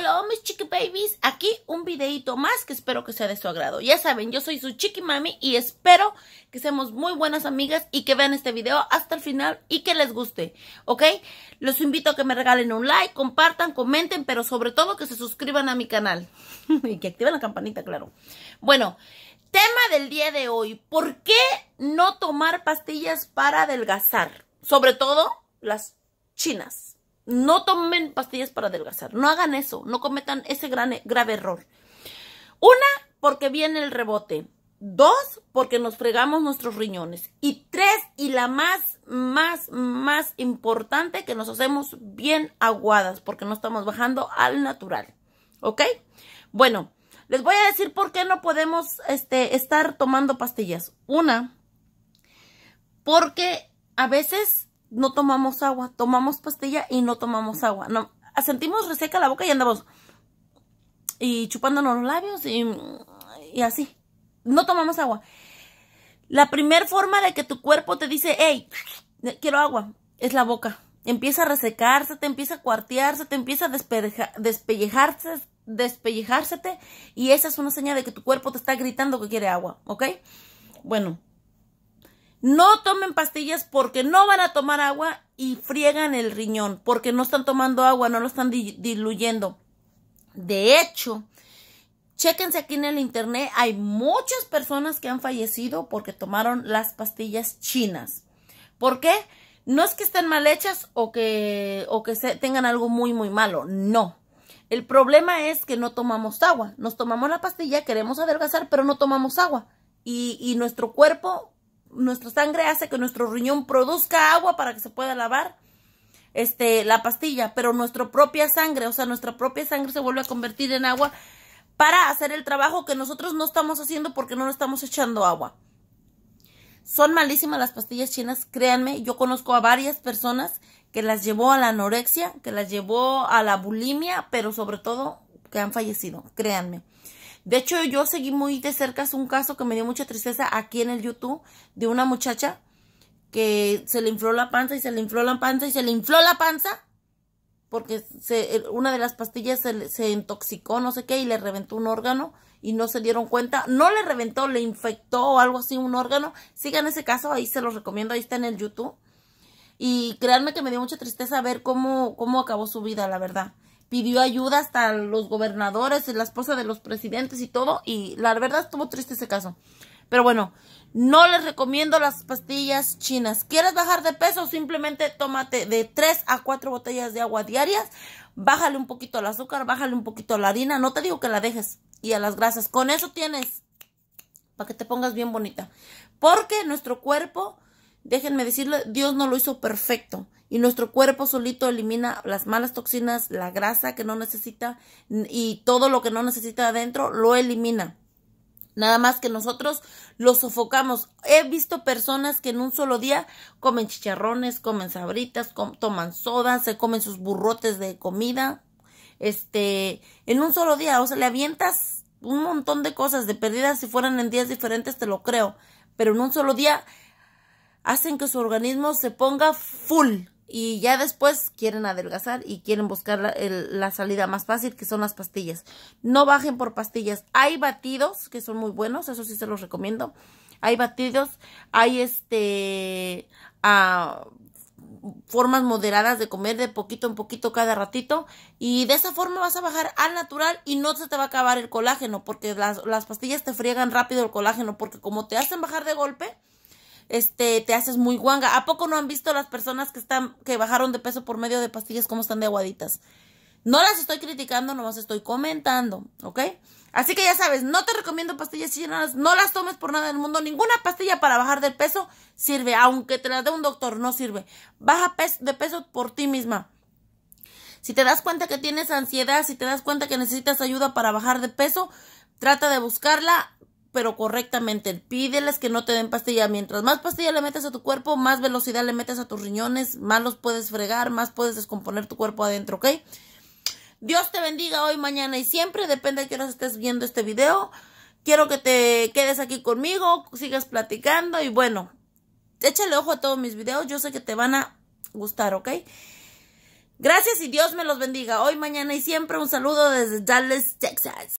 Hola mis chiqui babies, aquí un videito más que espero que sea de su agrado. Ya saben, yo soy su chiqui mami y espero que seamos muy buenas amigas y que vean este video hasta el final y que les guste, ¿ok? Los invito a que me regalen un like, compartan, comenten, pero sobre todo que se suscriban a mi canal y que activen la campanita, claro. Bueno, tema del día de hoy, ¿por qué no tomar pastillas para adelgazar? Sobre todo las chinas. No tomen pastillas para adelgazar. No hagan eso. No cometan ese gran, grave error. Una, porque viene el rebote. Dos, porque nos fregamos nuestros riñones. Y tres, y la más, más, más importante, que nos hacemos bien aguadas, porque no estamos bajando al natural. ¿Ok? Bueno, les voy a decir por qué no podemos este, estar tomando pastillas. Una, porque a veces no tomamos agua, tomamos pastilla y no tomamos agua. No, sentimos reseca la boca y andamos y chupándonos los labios y, así. No tomamos agua. La primera forma de que tu cuerpo te dice, hey, quiero agua, es la boca. Empieza a resecarse, te empieza a cuartearse, te empieza a despellejarse, despellejársete y esa es una señal de que tu cuerpo te está gritando que quiere agua, ¿ok? Bueno, no tomen pastillas porque no van a tomar agua y friegan el riñón porque no están tomando agua, no lo están diluyendo. De hecho, chéquense aquí en el internet, hay muchas personas que han fallecido porque tomaron las pastillas chinas. ¿Por qué? No es que estén mal hechas o que, o que tengan algo muy, muy malo. No. El problema es que no tomamos agua. Nos tomamos la pastilla, queremos adelgazar, pero no tomamos agua. Y, y nuestro cuerpo nuestra sangre hace que nuestro riñón produzca agua para que se pueda lavar este, la pastilla, pero nuestra propia sangre, o sea, nuestra propia sangre se vuelve a convertir en agua para hacer el trabajo que nosotros no estamos haciendo porque no lo estamos echando agua. Son malísimas las pastillas chinas, créanme, yo conozco a varias personas que las llevó a la anorexia, que las llevó a la bulimia, pero sobre todo que han fallecido, créanme. De hecho, yo seguí muy de cerca un caso que me dio mucha tristeza aquí en el YouTube de una muchacha que se le infló la panza y se le infló la panza y se le infló la panza porque se, eh, una de las pastillas se, se intoxicó, no sé qué, y le reventó un órgano y no se dieron cuenta. No le reventó, le infectó o algo así un órgano. Sigan ese caso, ahí se los recomiendo, ahí está en el YouTube. Y créanme que me dio mucha tristeza ver cómo, cómo acabó su vida, la verdad pidió ayuda hasta los gobernadores, la esposa de los presidentes y todo, y la verdad estuvo triste ese caso. Pero bueno, no les recomiendo las pastillas chinas. ¿Quieres bajar de peso? Simplemente tómate de 3 a 4 botellas de agua diarias. Bájale un poquito al azúcar, bájale un poquito a la harina. No te digo que la dejes. Y a las grasas. Con eso tienes. Para que te pongas bien bonita. Porque nuestro cuerpo déjenme decirle, Dios no lo hizo perfecto. Y nuestro cuerpo solito elimina las malas toxinas, la grasa que no necesita y todo lo que no necesita adentro lo elimina. Nada más que nosotros lo sofocamos. He visto personas que en un solo día comen chicharrones, comen sabritas, toman sodas, se comen sus burrotes de comida. Este, en un solo día, o sea, le avientas un montón de cosas de perdidas si fueran en días diferentes, te lo creo. Pero en un solo día hacen que su organismo se ponga full y ya después quieren adelgazar y quieren buscar la, salida más fácil que son las pastillas. No bajen por pastillas. Hay batidos que son muy buenos, eso sí se los recomiendo. Hay batidos, hay este ah, formas moderadas de comer de poquito en poquito cada ratito y de esa forma vas a bajar al natural y no se te va a acabar el colágeno porque las, las pastillas te friegan rápido el colágeno porque como te hacen bajar de golpe este, te haces muy guanga. ¿A poco no han visto las personas que están, que bajaron de peso por medio de pastillas como están de aguaditas? No las estoy criticando, no nomás estoy comentando, ¿ok? Así que ya sabes, no te recomiendo pastillas llenas, no las tomes por nada del mundo, ninguna pastilla para bajar de peso sirve, aunque te la dé un doctor, no sirve. Baja de peso por ti misma. Si te das cuenta que tienes ansiedad, si te das cuenta que necesitas ayuda para bajar de peso, trata de buscarla, pero correctamente. Pídeles que no te den pastilla. Mientras más pastilla le metes a tu cuerpo, más velocidad le metes a tus riñones, más los puedes fregar, más puedes descomponer tu cuerpo adentro, ¿ok? Dios te bendiga hoy, mañana y siempre. Depende de qué horas estés viendo este video. Quiero que te quedes aquí conmigo, sigas platicando y bueno, échale ojo a todos mis videos. Yo sé que te van a gustar, ¿ok? Gracias y Dios me los bendiga. Hoy, mañana y siempre un saludo desde Dallas, Texas.